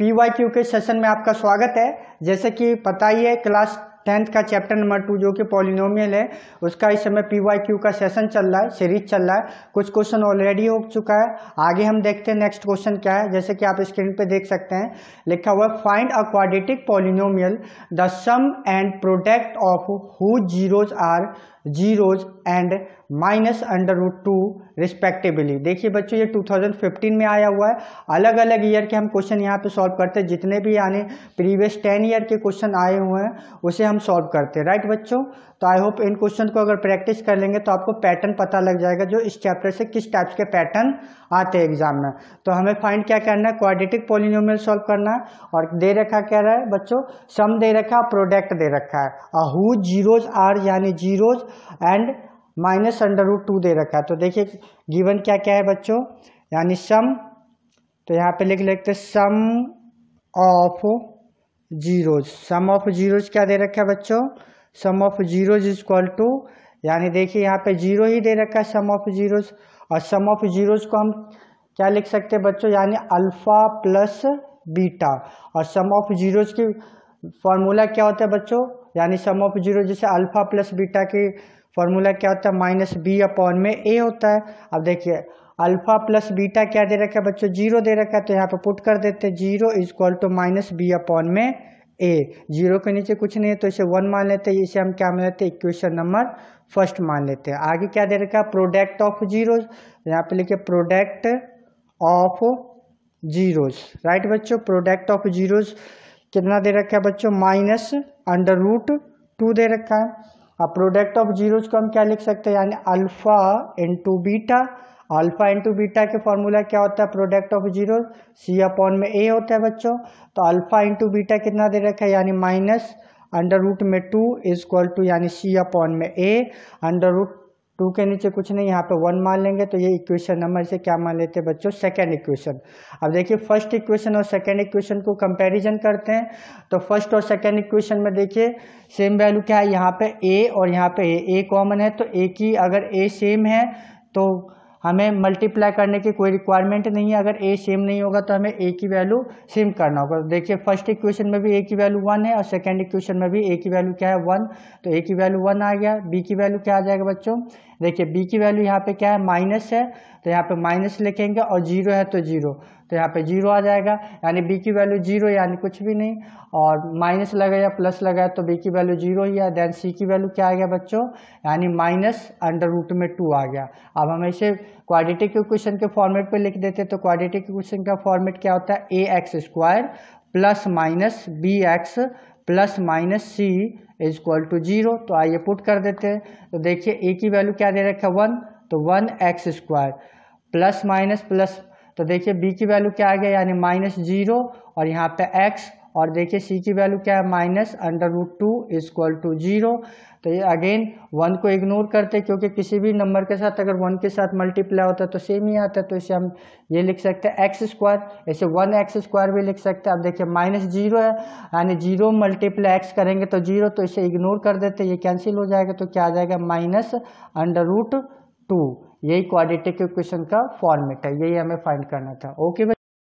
P Y Q के session में आपका स्वागत है जैसे कि पता ही है क्लास टेंथ का चैप्टर नंबर टू जो कि पॉलिनोमियल है उसका इस समय पी वाई क्यू का सेशन चल रहा है सीरीज चल रहा है कुछ क्वेश्चन ऑलरेडी हो चुका है आगे हम देखते हैं नेक्स्ट क्वेश्चन क्या है जैसे कि आप स्क्रीन पे देख सकते हैं लिखा हुआ है find a quadratic polynomial the sum and product of whose zeroes are zeroes and minus under root two respectively देखिए बच्चों ये 2015 में आया हुआ है अलग अलग ईयर के हम क्वेश्चन यहाँ पे सॉल्व करते हैं जितने भी यानी प्रीवियस 10 ईयर के क्वेश्चन आए हुए हैं उसे हम सॉल्व करते हैं राइट बच्चों तो आई होप इन क्वेश्चन को अगर प्रैक्टिस कर लेंगे तो आपको पैटर्न पता लग जाएगा जो इस चैप्टर से किस टाइप्स के पैटर्न आते हैं एग्जाम में तो हमें फाइंड क्या करना है क्वाड्रेटिक पोलिनोमियल सॉल्व करना है और दे रखा क्या रहा है बच्चों सम दे रखा है प्रोडक्ट दे रखा है और हु जीरोज आर यानी zeroes and minus under root two दे रखा है तो देखिए गिवन क्या क्या है बच्चों यानी सम तो यहाँ पे लिख लेते sum of zeroes sum of zeroes क्या दे रखा है बच्चों sum of zeroes is equal to यानी देखिए यहाँ पे जीरो ही दे रखा है सम ऑफ जीरोज और सम ऑफ जीरोज को हम क्या लिख सकते हैं बच्चों यानी अल्फा प्लस बीटा और सम ऑफ जीरोज की फॉर्मूला क्या होता है बच्चों यानी सम ऑफ जीरो जैसे अल्फा प्लस बीटा की फॉर्मूला क्या होता है माइनस बी अपॉन में ए होता है अब देखिए अल्फा प्लस बीटा क्या दे रखा है बच्चों जीरो दे रखा है तो यहाँ पे पुट कर देते हैं zero equal to minus B upon में ए जीरो के नीचे कुछ नहीं है तो इसे वन मान लेते हैं इसे हम क्या मान लेते हैं इक्वेशन नंबर फर्स्ट मान लेते हैं आगे क्या दे रखा है प्रोडक्ट ऑफ जीरो यहाँ पे लिखे प्रोडक्ट ऑफ जीरोज राइट बच्चों प्रोडक्ट ऑफ जीरोज कितना दे रखा है बच्चों माइनस अंडर रूट टू दे रखा है अब प्रोडक्ट ऑफ जीरोज को हम क्या लिख सकते हैं यानी alpha into beta alpha into beta के फॉर्मूला क्या होता है product of zero C upon में ए होता है बच्चों तो अल्फा इंटू बीटा कितना दे रखा है यानी माइनस अंडर रूट में टू इज इक्वल टू यानी सी अपॉन में ए अंडर रूट टू के नीचे कुछ नहीं यहाँ पे वन मान लेंगे तो ये इक्वेशन नंबर से क्या मान लेते हैं बच्चों सेकेंड इक्वेशन अब देखिए फर्स्ट इक्वेशन और सेकेंड इक्वेशन को कंपैरिजन करते हैं तो फर्स्ट और सेकेंड इक्वेशन में देखिए सेम वैल्यू क्या है यहाँ पे ए और यहाँ पे ए ए कॉमन है तो ए की अगर ए सेम है तो हमें मल्टीप्लाई करने की कोई रिक्वायरमेंट नहीं है अगर ए सेम नहीं होगा तो हमें ए की वैल्यू सेम करना होगा देखिए फर्स्ट इक्वेशन में भी ए की वैल्यू वन है और सेकेंड इक्वेशन में भी ए की वैल्यू क्या है वन तो ए की वैल्यू वन आ गया बी की वैल्यू क्या आ जाएगा बच्चों देखिए बी की वैल्यू यहाँ पे क्या है माइनस है तो यहाँ पे माइनस लिखेंगे और जीरो है तो जीरो तो यहाँ पे जीरो आ जाएगा यानी बी की वैल्यू जीरो यानी कुछ भी नहीं और माइनस लगा या प्लस लगा तो बी की वैल्यू जीरो ही है देन सी की वैल्यू क्या आ गया बच्चों यानी माइनस अंडर रूट में टू आ गया अब हमें इसे क्वाड्रेटिक इक्वेशन के फॉर्मेट पे लिख देते तो क्वाड्रेटिक इक्वेशन का फॉर्मेट क्या होता है A X square plus minus B X plus minus C is equal to zero तो आइए पुट कर देते हैं तो देखिए ए की वैल्यू क्या दे रखा है वन तो one X square plus minus plus तो देखिए बी की वैल्यू क्या आ गया यानी माइनस जीरो और यहाँ पे एक्स और देखिए सी की वैल्यू क्या है minus under root two is equal to zero तो ये अगेन वन को इग्नोर करते क्योंकि किसी भी नंबर के साथ अगर वन के साथ मल्टीप्लाई होता है तो सेम ही आता है तो इसे हम ये लिख सकते हैं एक्स स्क्वायर इसे वन एक्स स्क्वायर भी लिख सकते हैं अब देखिए माइनस जीरो है यानी जीरो मल्टीप्लाई एक्स करेंगे तो जीरो तो इसे इग्नोर कर देते ये कैंसिल हो जाएगा तो क्या आ जाएगा माइनस अंडर रूट टू यही क्वाडिटिक इक्वेशन का फॉर्मेट है यही हमें फाइंड करना था ओके